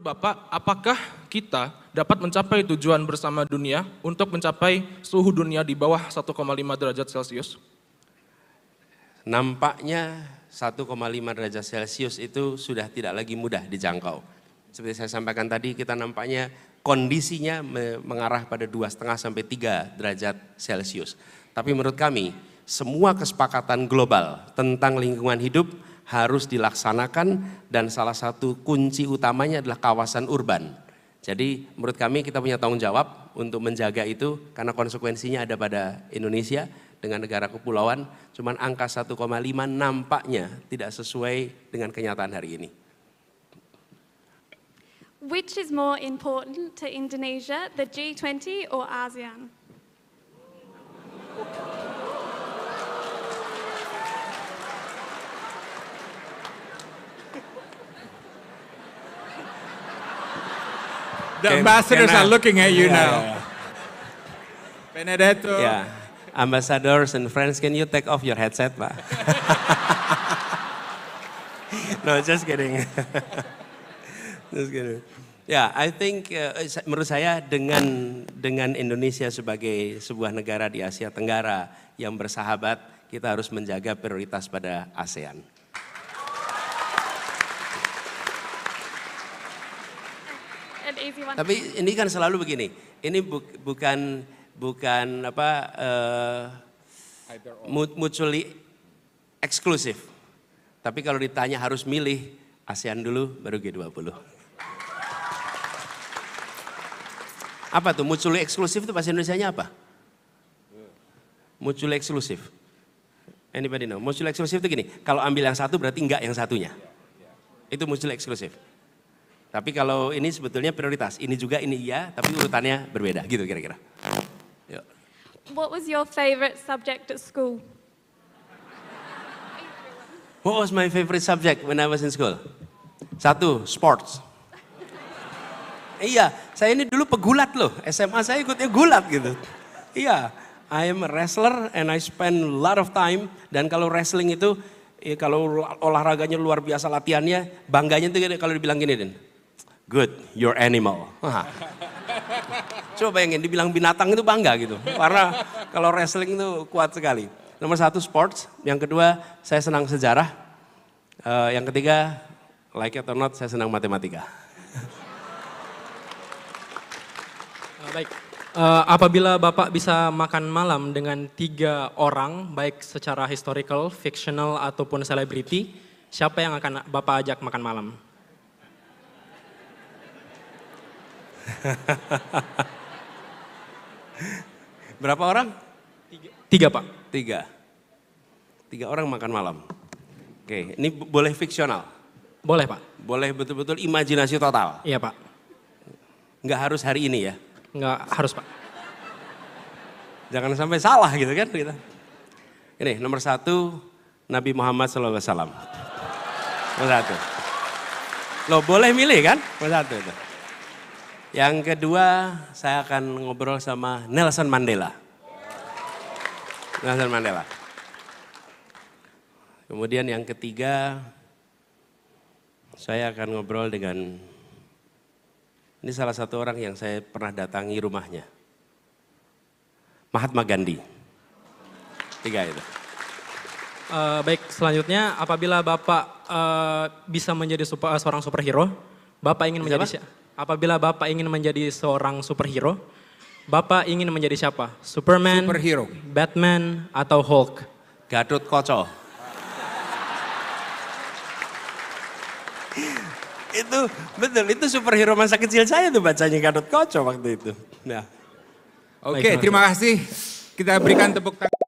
Bapak, apakah kita dapat mencapai tujuan bersama dunia untuk mencapai suhu dunia di bawah 1,5 derajat Celcius? Nampaknya 1,5 derajat Celcius itu sudah tidak lagi mudah dijangkau. Seperti saya sampaikan tadi, kita nampaknya kondisinya mengarah pada 2,5 sampai 3 derajat Celcius. Tapi menurut kami, semua kesepakatan global tentang lingkungan hidup harus dilaksanakan dan salah satu kunci utamanya adalah kawasan urban. Jadi menurut kami kita punya tanggung jawab untuk menjaga itu karena konsekuensinya ada pada Indonesia dengan negara kepulauan. Cuman angka 1,5 nampaknya tidak sesuai dengan kenyataan hari ini. Which is more important to Indonesia, the G20 or ASEAN? The ambassadors are looking at you yeah, now. Yeah, yeah. Benedetto. Yeah. Ambassadors and friends, can you take off your headset, Pak? no, just kidding. just kidding. Ya, yeah, I think uh, menurut saya dengan dengan Indonesia sebagai sebuah negara di Asia Tenggara yang bersahabat, kita harus menjaga prioritas pada ASEAN. good want. Tapi ini kan selalu begini. Ini bu bukan bukan apa uh, mutually eksklusif. Tapi kalau ditanya harus milih ASEAN dulu baru G20. Apa tuh mutually eksklusif itu bahasa Indonesia-nya apa? Mutually eksklusif. Anybody know? Mutually eksklusif itu gini, kalau ambil yang satu berarti enggak yang satunya. Itu mutually eksklusif. Tapi kalau ini sebetulnya prioritas, ini juga ini iya, tapi urutannya berbeda gitu kira-kira. What was your favorite subject at school? What was my favorite subject when I was in school? Satu, sports. iya, saya ini dulu pegulat loh. SMA saya ikutnya gulat gitu. Iya, I am a wrestler and I spend a lot of time. Dan kalau wrestling itu, ya kalau olahraganya luar biasa latihannya, bangganya itu kalau dibilang gini, Din. Good, your animal. Coba bayangin, dibilang binatang itu bangga gitu. Karena kalau wrestling itu kuat sekali. Nomor satu sports, yang kedua saya senang sejarah. Uh, yang ketiga, like it or not, saya senang matematika. Eh, baik, Uh, apabila Bapak bisa makan malam dengan tiga orang, baik secara historical, fictional, ataupun selebriti, siapa yang akan Bapak ajak makan malam? Berapa orang? Tiga. Tiga Pak. Tiga. Tiga orang makan malam. Oke, ini boleh fiksional? Boleh Pak. Boleh betul-betul imajinasi total? Iya Pak. Enggak harus hari ini ya? Enggak harus Pak. Jangan sampai salah gitu kan Gitu. Ini nomor satu Nabi Muhammad SAW. Nomor satu. lo boleh milih kan? Nomor satu itu. Yang kedua, saya akan ngobrol sama Nelson Mandela. Nelson Mandela. Kemudian yang ketiga, saya akan ngobrol dengan ini salah satu orang yang saya pernah datangi rumahnya. Mahatma Gandhi. Tiga itu. Uh, baik, selanjutnya apabila Bapak uh, bisa menjadi super, uh, seorang superhero, Bapak ingin menjadi siapa? Apabila Bapak ingin menjadi seorang superhero, Bapak ingin menjadi siapa? Superman, superhero. Batman, atau Hulk? Gadut Koco. itu betul itu superhero masa kecil saya tuh bacanya gadut Koco waktu itu. Nah. Oke, okay, terima kasih. Kita berikan tepuk tangan.